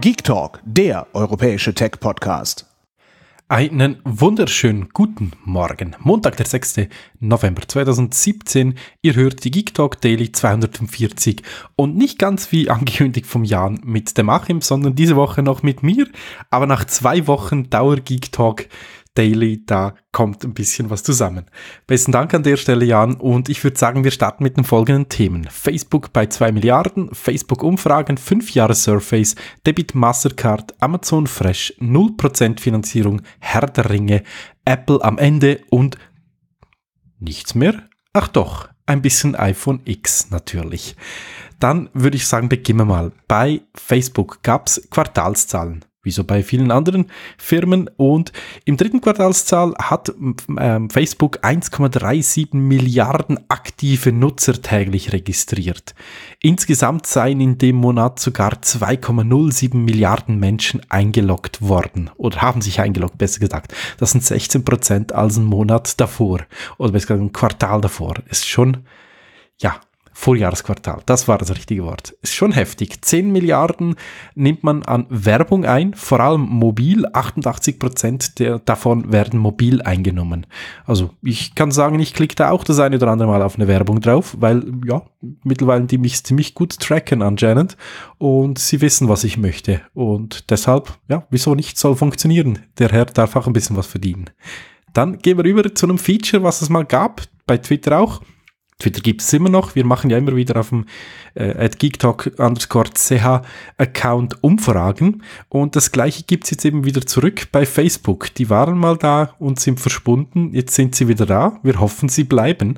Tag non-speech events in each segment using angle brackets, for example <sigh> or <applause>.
Geek Talk, der europäische Tech-Podcast. Einen wunderschönen guten Morgen. Montag, der 6. November 2017. Ihr hört die Geek Talk Daily 240 und nicht ganz wie angekündigt vom Jan mit dem Achim, sondern diese Woche noch mit mir. Aber nach zwei Wochen Dauer Geek Talk Daily, da kommt ein bisschen was zusammen. Besten Dank an der Stelle, Jan, und ich würde sagen, wir starten mit den folgenden Themen. Facebook bei 2 Milliarden, Facebook-Umfragen, 5 Jahre Surface, Debit Mastercard, Amazon Fresh, 0% Finanzierung, Herr der Ringe, Apple am Ende und nichts mehr? Ach doch, ein bisschen iPhone X natürlich. Dann würde ich sagen, beginnen wir mal. Bei Facebook gab es Quartalszahlen wie so bei vielen anderen Firmen. Und im dritten Quartalszahl hat ähm, Facebook 1,37 Milliarden aktive Nutzer täglich registriert. Insgesamt seien in dem Monat sogar 2,07 Milliarden Menschen eingeloggt worden oder haben sich eingeloggt, besser gesagt. Das sind 16 Prozent als ein Monat davor oder besser gesagt ein Quartal davor. Ist schon, ja, Vorjahresquartal. Das war das richtige Wort. Ist schon heftig. 10 Milliarden nimmt man an Werbung ein, vor allem mobil. 88 Prozent davon werden mobil eingenommen. Also ich kann sagen, ich klicke da auch das eine oder andere Mal auf eine Werbung drauf, weil ja, mittlerweile die mich ziemlich gut tracken anscheinend und sie wissen, was ich möchte. Und deshalb, ja, wieso nicht, soll funktionieren. Der Herr darf auch ein bisschen was verdienen. Dann gehen wir über zu einem Feature, was es mal gab, bei Twitter auch. Twitter gibt es immer noch. Wir machen ja immer wieder auf dem äh, Account Umfragen. Und das gleiche gibt es jetzt eben wieder zurück bei Facebook. Die waren mal da und sind verschwunden. Jetzt sind sie wieder da. Wir hoffen, sie bleiben.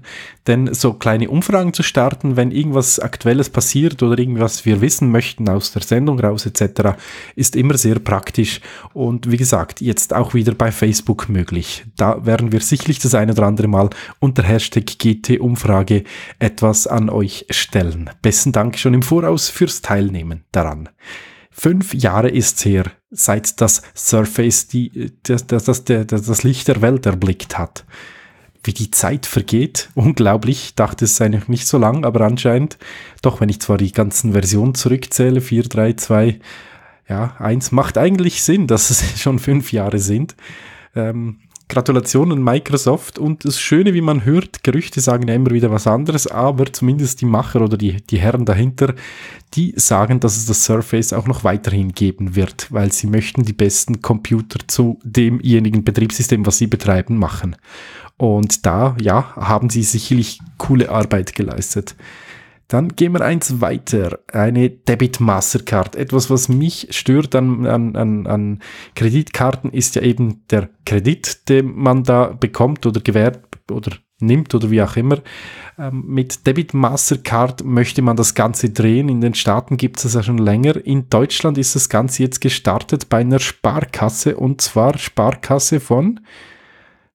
Denn so kleine Umfragen zu starten, wenn irgendwas Aktuelles passiert oder irgendwas wir wissen möchten aus der Sendung raus etc., ist immer sehr praktisch. Und wie gesagt, jetzt auch wieder bei Facebook möglich. Da werden wir sicherlich das eine oder andere Mal unter Hashtag GT Umfragen Frage etwas an euch stellen. Besten Dank schon im Voraus fürs Teilnehmen daran. Fünf Jahre ist's her, seit das Surface die, das, das, das, das Licht der Welt erblickt hat. Wie die Zeit vergeht, unglaublich, dachte es sei noch nicht so lang, aber anscheinend, doch wenn ich zwar die ganzen Versionen zurückzähle, 4, 3, 2, ja, 1, macht eigentlich Sinn, dass es <laughs> schon fünf Jahre sind. Ähm, Gratulation an Microsoft und das Schöne, wie man hört, Gerüchte sagen ja immer wieder was anderes, aber zumindest die Macher oder die, die Herren dahinter, die sagen, dass es das Surface auch noch weiterhin geben wird, weil sie möchten die besten Computer zu demjenigen Betriebssystem, was sie betreiben, machen. Und da, ja, haben sie sicherlich coole Arbeit geleistet. Dann gehen wir eins weiter. Eine Debit Mastercard. Etwas, was mich stört an, an, an Kreditkarten, ist ja eben der Kredit, den man da bekommt oder gewährt oder nimmt oder wie auch immer. Ähm, mit Debit Mastercard möchte man das Ganze drehen. In den Staaten gibt es das ja schon länger. In Deutschland ist das Ganze jetzt gestartet bei einer Sparkasse und zwar Sparkasse von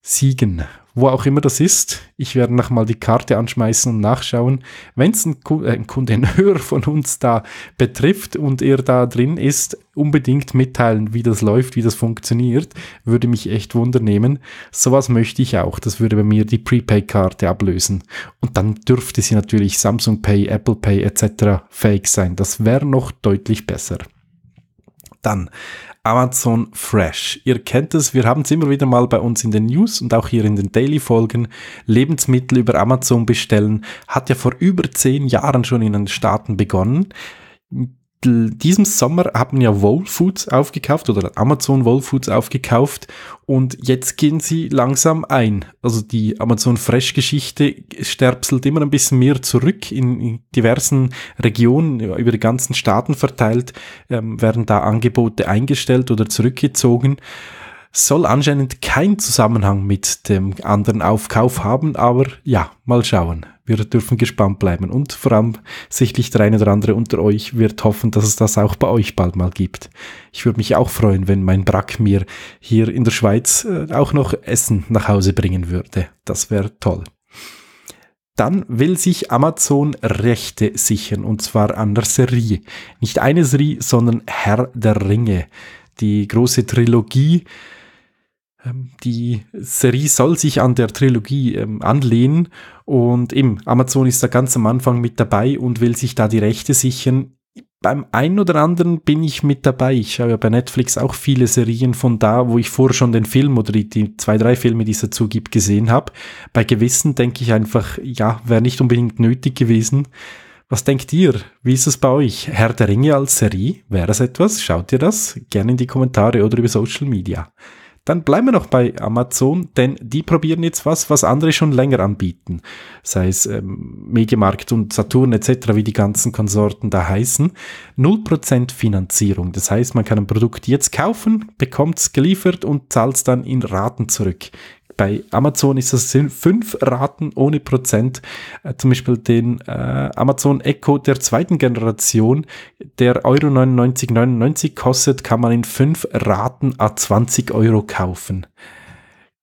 Siegen wo auch immer das ist. Ich werde nochmal die Karte anschmeißen und nachschauen. Wenn es ein, Kunde, ein ein Hörer von uns da betrifft und er da drin ist, unbedingt mitteilen, wie das läuft, wie das funktioniert. Würde mich echt wundernehmen. Sowas möchte ich auch. Das würde bei mir die Prepaid-Karte ablösen. Und dann dürfte sie natürlich Samsung Pay, Apple Pay etc. fake sein. Das wäre noch deutlich besser. Dann Amazon Fresh. Ihr kennt es, wir haben es immer wieder mal bei uns in den News und auch hier in den Daily-Folgen. Lebensmittel über Amazon bestellen hat ja vor über zehn Jahren schon in den Staaten begonnen diesem Sommer haben ja Whole Foods aufgekauft oder Amazon Whole Foods aufgekauft und jetzt gehen sie langsam ein. Also die Amazon Fresh Geschichte sterbselt immer ein bisschen mehr zurück in diversen Regionen, über die ganzen Staaten verteilt, ähm, werden da Angebote eingestellt oder zurückgezogen soll anscheinend keinen Zusammenhang mit dem anderen Aufkauf haben, aber ja, mal schauen. Wir dürfen gespannt bleiben und vor allem sichtlich der eine oder andere unter euch wird hoffen, dass es das auch bei euch bald mal gibt. Ich würde mich auch freuen, wenn mein Brack mir hier in der Schweiz äh, auch noch Essen nach Hause bringen würde. Das wäre toll. Dann will sich Amazon Rechte sichern, und zwar an der Serie. Nicht eine Serie, sondern Herr der Ringe. Die große Trilogie ähm, die Serie soll sich an der Trilogie ähm, anlehnen und eben Amazon ist da ganz am Anfang mit dabei und will sich da die Rechte sichern. Beim einen oder anderen bin ich mit dabei. Ich habe ja bei Netflix auch viele Serien von da, wo ich vorher schon den Film oder die, die zwei, drei Filme, die es dazu gibt, gesehen habe. Bei gewissen denke ich einfach, ja, wäre nicht unbedingt nötig gewesen. Was denkt ihr? Wie ist es bei euch? Herr der Ringe als Serie? Wäre das etwas? Schaut ihr das? Gerne in die Kommentare oder über Social Media. Dann bleiben wir noch bei Amazon, denn die probieren jetzt was, was andere schon länger anbieten. Sei es ähm, Mediamarkt und Saturn etc., wie die ganzen Konsorten da heißen. 0% Finanzierung. Das heißt, man kann ein Produkt jetzt kaufen, bekommt es geliefert und zahlt es dann in Raten zurück bei Amazon ist das fünf Raten ohne Prozent. Äh, zum Beispiel den äh, Amazon Echo der zweiten Generation, der Euro 99,99 99 kostet, kann man in fünf Raten a 20 Euro kaufen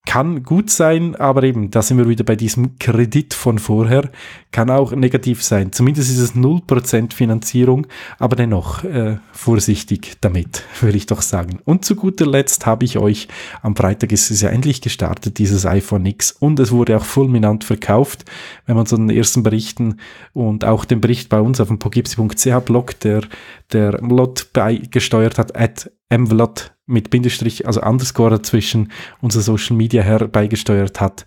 kann gut sein, aber eben, da sind wir wieder bei diesem Kredit von vorher, kann auch negativ sein. Zumindest ist es 0% Finanzierung, aber dennoch äh, vorsichtig damit, <laughs> würde ich doch sagen. Und zu guter Letzt habe ich euch, am Freitag ist es ja endlich gestartet, dieses iPhone X, und es wurde auch fulminant verkauft, wenn man so den ersten Berichten und auch den Bericht bei uns auf dem pogipsi.ch Blog, der, der Lot beigesteuert hat, at Mvlot mit Bindestrich, also Underscore dazwischen, unser Social Media herbeigesteuert hat.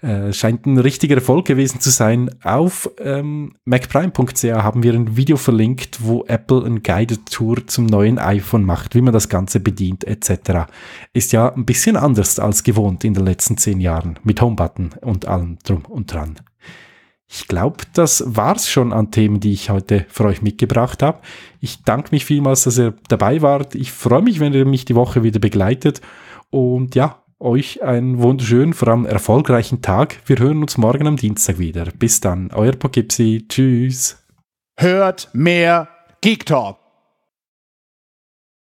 Äh, scheint ein richtiger Erfolg gewesen zu sein. Auf ähm, macprime.ca haben wir ein Video verlinkt, wo Apple ein Guided Tour zum neuen iPhone macht, wie man das Ganze bedient etc. Ist ja ein bisschen anders als gewohnt in den letzten zehn Jahren mit Homebutton und allem drum und dran. Ich glaube, das war's schon an Themen, die ich heute für euch mitgebracht habe. Ich danke mich vielmals, dass ihr dabei wart. Ich freue mich, wenn ihr mich die Woche wieder begleitet. Und ja, euch einen wunderschönen, vor allem erfolgreichen Tag. Wir hören uns morgen am Dienstag wieder. Bis dann, euer Pogipsi. Tschüss. Hört mehr Geek Talk.